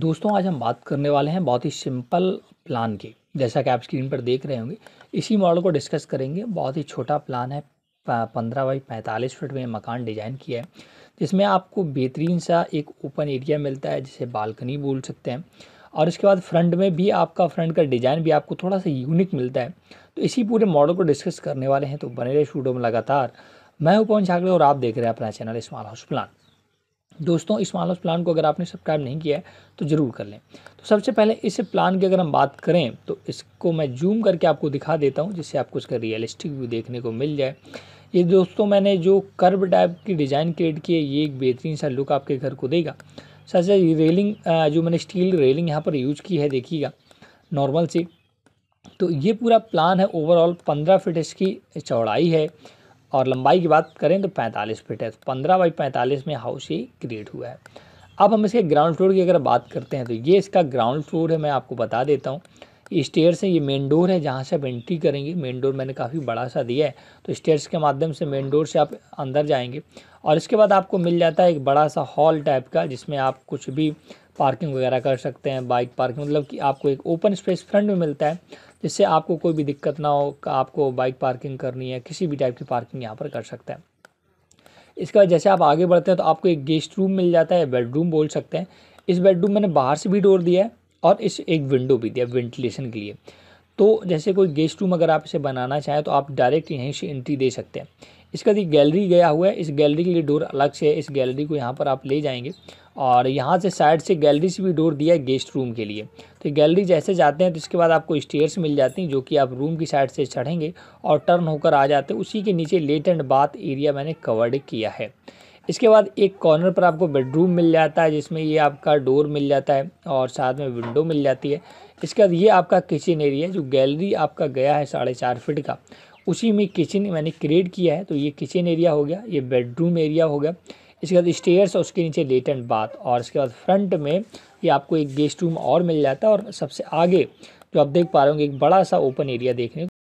दोस्तों आज हम बात करने वाले हैं बहुत ही सिंपल प्लान की जैसा कि आप स्क्रीन पर देख रहे होंगे इसी मॉडल को डिस्कस करेंगे बहुत ही छोटा प्लान है पंद्रह बाई पैंतालीस फिट में मकान डिज़ाइन किया है जिसमें आपको बेहतरीन सा एक ओपन एरिया मिलता है जिसे बालकनी बोल सकते हैं और इसके बाद फ्रंट में भी आपका फ्रंट का डिज़ाइन भी आपको थोड़ा सा यूनिक मिलता है तो इसी पूरे मॉडल को डिस्कस करने वाले हैं तो बने रहे स्टूडियो में लगातार मैं हूं पवन झाकड़े और आप देख रहे हैं अपना चैनल स्मॉल हाउस प्लान दोस्तों इस हाउस प्लान को अगर आपने सब्सक्राइब नहीं किया है तो ज़रूर कर लें तो सबसे पहले इस प्लान की अगर हम बात करें तो इसको मैं जूम करके आपको दिखा देता हूँ जिससे आपको इसका रियलिस्टिक व्यू देखने को मिल जाए ये दोस्तों मैंने जो कर्व टाइप की डिज़ाइन क्रिएट की है ये एक बेहतरीन सा लुक आपके घर को देगा साथ ये रेलिंग जो मैंने स्टील रेलिंग यहाँ पर यूज की है देखिएगा नॉर्मल सी तो ये पूरा प्लान है ओवरऑल पंद्रह फिट इसकी चौड़ाई है और लंबाई की बात करें तो 45 फीट है तो पंद्रह बाई पैंतालीस में हाउस ये क्रिएट हुआ है अब हम इसके ग्राउंड फ्लोर की अगर बात करते हैं तो ये इसका ग्राउंड फ्लोर है मैं आपको बता देता हूँ स्टेयर से ये मेन डोर है जहाँ से आप एंट्री करेंगे मेन डोर मैंने काफ़ी बड़ा सा दिया है तो स्टेयर्स के माध्यम से मेन डोर से आप अंदर जाएंगे और इसके बाद आपको मिल जाता है एक बड़ा सा हॉल टाइप का जिसमें आप कुछ भी पार्किंग वगैरह कर सकते हैं बाइक पार्किंग मतलब कि आपको एक ओपन स्पेस फ्रंट में मिलता है जिससे आपको कोई भी दिक्कत ना हो आपको बाइक पार्किंग करनी है किसी भी टाइप की पार्किंग यहाँ पर कर सकते हैं इसके बाद जैसे आप आगे बढ़ते हैं तो आपको एक गेस्ट रूम मिल जाता है बेडरूम बोल सकते हैं इस बेडरूम मैंने बाहर से भी डोर दिया है और इस एक विंडो भी दिया वेंटिलेशन के लिए तो जैसे कोई गेस्ट रूम अगर आप इसे बनाना चाहें तो आप डायरेक्ट यहीं से एंट्री दे सकते हैं इसका एक गैलरी गया हुआ है इस गैलरी के लिए डोर अलग से है इस गैलरी को यहाँ पर आप ले जाएंगे और यहाँ से साइड से गैलरी से भी डोर दिया है गेस्ट रूम के लिए तो गैलरी जैसे जाते हैं तो इसके बाद आपको स्टेयर्स मिल जाती हैं जो कि आप रूम की साइड से चढ़ेंगे और टर्न होकर आ जाते हैं उसी के नीचे लेट एंड बाथ एरिया मैंने कवर्ड किया है इसके बाद एक कॉर्नर पर आपको बेडरूम मिल जाता है जिसमें ये आपका डोर मिल जाता है और साथ में विंडो मिल जाती है इसके बाद ये आपका किचन एरिया जो गैलरी आपका गया है साढ़े चार फिट का उसी में किचन मैंने क्रिएट किया है तो ये किचन एरिया हो गया ये बेडरूम एरिया हो गया इसके बाद स्टेयर्स और उसके नीचे एंड बाथ और इसके बाद फ्रंट में ये आपको एक गेस्ट रूम और मिल जाता है और सबसे आगे जो आप देख पा रहे होंगे एक बड़ा सा ओपन एरिया देखने